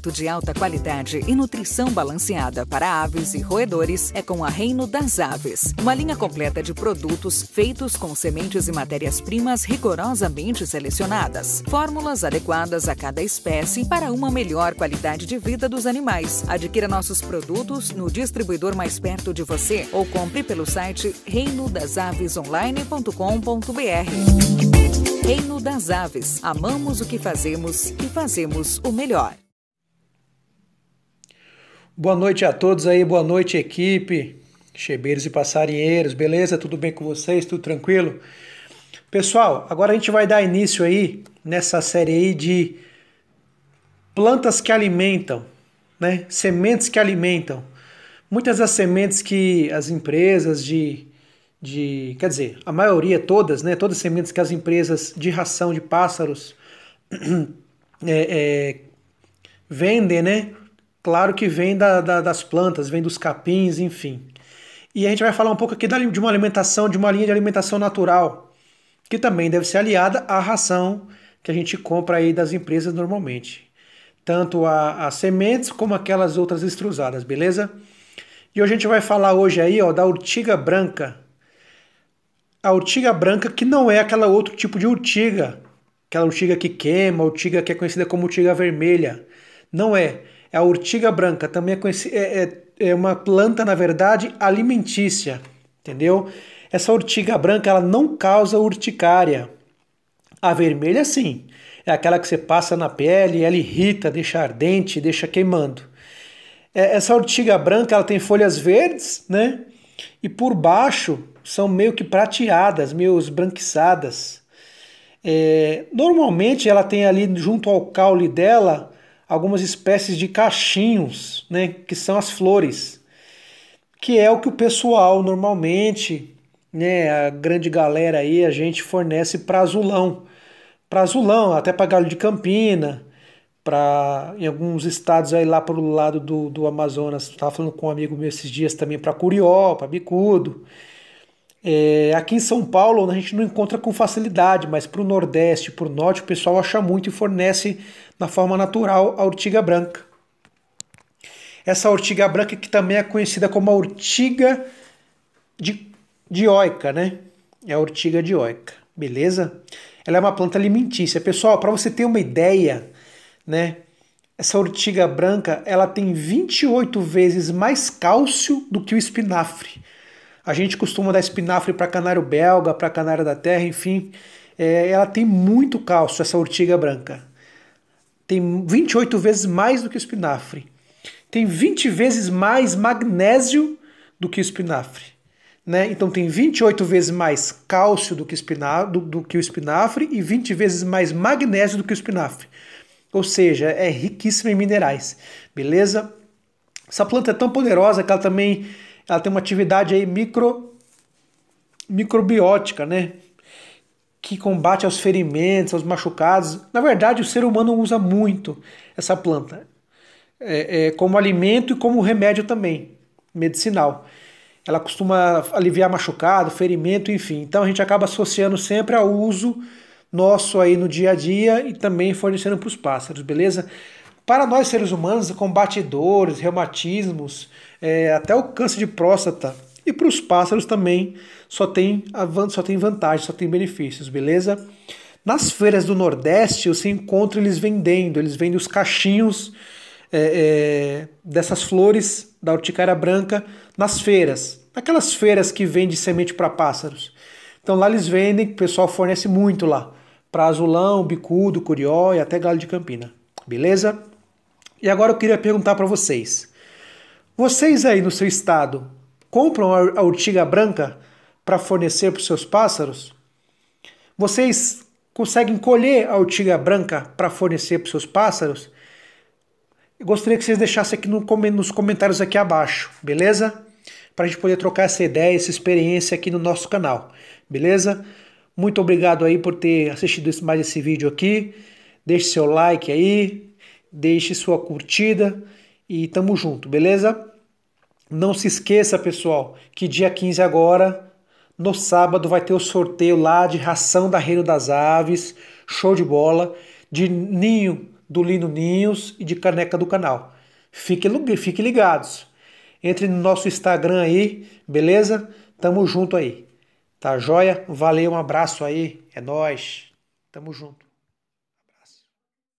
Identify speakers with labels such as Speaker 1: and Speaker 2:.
Speaker 1: alimento de alta qualidade e nutrição balanceada para aves e roedores é com a Reino das Aves. Uma linha completa de produtos feitos com sementes e matérias-primas rigorosamente selecionadas. Fórmulas adequadas a cada espécie para uma melhor qualidade de vida dos animais. Adquira nossos produtos no distribuidor mais perto de você ou compre pelo site reinodasavesonline.com.br. Reino das Aves. Amamos o que fazemos e fazemos o melhor.
Speaker 2: Boa noite a todos aí, boa noite equipe, chebeiros e passarinheiros, beleza? Tudo bem com vocês? Tudo tranquilo? Pessoal, agora a gente vai dar início aí nessa série aí de plantas que alimentam, né? Sementes que alimentam. Muitas das sementes que as empresas de, de quer dizer, a maioria, todas, né? Todas as sementes que as empresas de ração de pássaros é, é, vendem, né? Claro que vem da, da, das plantas, vem dos capins, enfim. E a gente vai falar um pouco aqui de uma alimentação, de uma linha de alimentação natural, que também deve ser aliada à ração que a gente compra aí das empresas normalmente. Tanto as sementes como aquelas outras extrusadas, beleza? E hoje a gente vai falar hoje aí ó, da urtiga branca. A urtiga branca que não é aquela outro tipo de urtiga, aquela urtiga que queima, urtiga que é conhecida como urtiga vermelha. Não é. É a urtiga branca, também é, conhecida, é, é, é uma planta, na verdade, alimentícia, entendeu? Essa urtiga branca ela não causa urticária. A vermelha, sim, é aquela que você passa na pele, ela irrita, deixa ardente, deixa queimando. É, essa urtiga branca ela tem folhas verdes, né? E por baixo são meio que prateadas, meio esbranquiçadas. É, normalmente ela tem ali junto ao caule dela algumas espécies de cachinhos, né, que são as flores, que é o que o pessoal normalmente, né, a grande galera aí, a gente fornece para azulão, para azulão, até para galho de campina, para em alguns estados aí lá para o lado do, do Amazonas. Estava falando com um amigo meu esses dias também para Curió, para Bicudo. É, aqui em São Paulo a gente não encontra com facilidade, mas para o Nordeste, para o Norte, o pessoal acha muito e fornece na forma natural a ortiga branca. Essa ortiga branca que também é conhecida como a ortiga de, dioica, né? É a ortiga dioica, beleza? Ela é uma planta alimentícia. Pessoal, para você ter uma ideia, né? Essa ortiga branca, ela tem 28 vezes mais cálcio do que o espinafre. A gente costuma dar espinafre para canário belga, para canário da terra, enfim. É, ela tem muito cálcio, essa urtiga branca. Tem 28 vezes mais do que o espinafre. Tem 20 vezes mais magnésio do que o espinafre. Né? Então tem 28 vezes mais cálcio do que, espina, do, do que o espinafre e 20 vezes mais magnésio do que o espinafre. Ou seja, é riquíssima em minerais, beleza? Essa planta é tão poderosa que ela também ela tem uma atividade aí micro, microbiótica, né? Que combate aos ferimentos, aos machucados. Na verdade, o ser humano usa muito essa planta é, é, como alimento e como remédio também, medicinal. Ela costuma aliviar machucado, ferimento, enfim. Então a gente acaba associando sempre ao uso nosso aí no dia a dia e também fornecendo para os pássaros, beleza? Para nós seres humanos, combate dores, reumatismos, é, até o câncer de próstata. E para os pássaros também só tem, só tem vantagem, só tem benefícios, beleza? Nas feiras do Nordeste você encontra eles vendendo, eles vendem os cachinhos é, é, dessas flores da urticária branca nas feiras. Aquelas feiras que vendem semente para pássaros. Então lá eles vendem, o pessoal fornece muito lá. Para azulão, bicudo, curió e até galho de campina. Beleza? E agora eu queria perguntar para vocês. Vocês aí no seu estado compram a urtiga branca para fornecer para os seus pássaros? Vocês conseguem colher a urtiga branca para fornecer para os seus pássaros? Eu gostaria que vocês deixassem aqui nos comentários aqui abaixo, beleza? Para a gente poder trocar essa ideia, essa experiência aqui no nosso canal, beleza? Muito obrigado aí por ter assistido mais esse vídeo aqui. Deixe seu like aí, deixe sua curtida e tamo junto, beleza? Não se esqueça, pessoal, que dia 15 agora, no sábado, vai ter o sorteio lá de ração da Reino das Aves, show de bola, de ninho do Lino Ninhos e de caneca do canal. fique ligados. Entre no nosso Instagram aí, beleza? Tamo junto aí. Tá joia? Valeu, um abraço aí. É nós. Tamo junto.